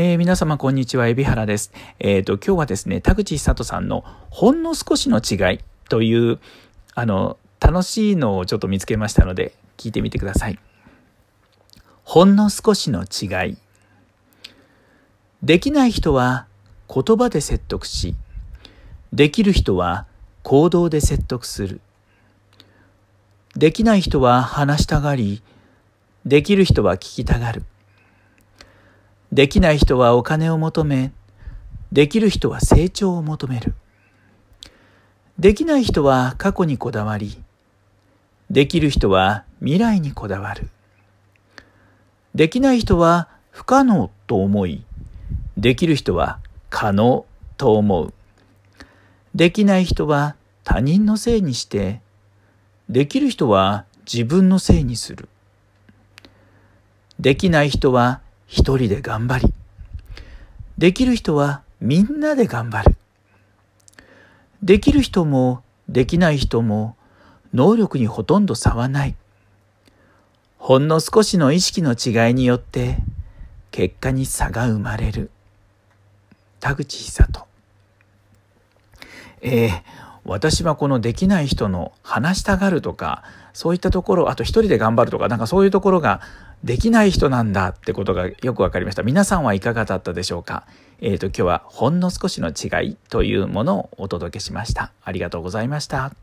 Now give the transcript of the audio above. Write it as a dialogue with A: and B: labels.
A: えー、皆様こんにちは、海老原です。えっ、ー、と、今日はですね、田口久人さんのほんの少しの違いという、あの、楽しいのをちょっと見つけましたので、聞いてみてください。ほんの少しの違い。できない人は言葉で説得し、できる人は行動で説得する。できない人は話したがり、できる人は聞きたがる。できない人はお金を求め、できる人は成長を求める。できない人は過去にこだわり、できる人は未来にこだわる。できない人は不可能と思い、できる人は可能と思う。できない人は他人のせいにして、できる人は自分のせいにする。できない人は一人で頑張り、できる人はみんなで頑張る。できる人もできない人も能力にほとんど差はない。ほんの少しの意識の違いによって結果に差が生まれる。田口久人。えー、私はこのできない人の話したがるとかそういったところあと一人で頑張るとかなんかそういうところができない人なんだってことがよく分かりました皆さんはいかがだったでしょうかえっ、ー、と今日はほんの少しの違いというものをお届けしましたありがとうございました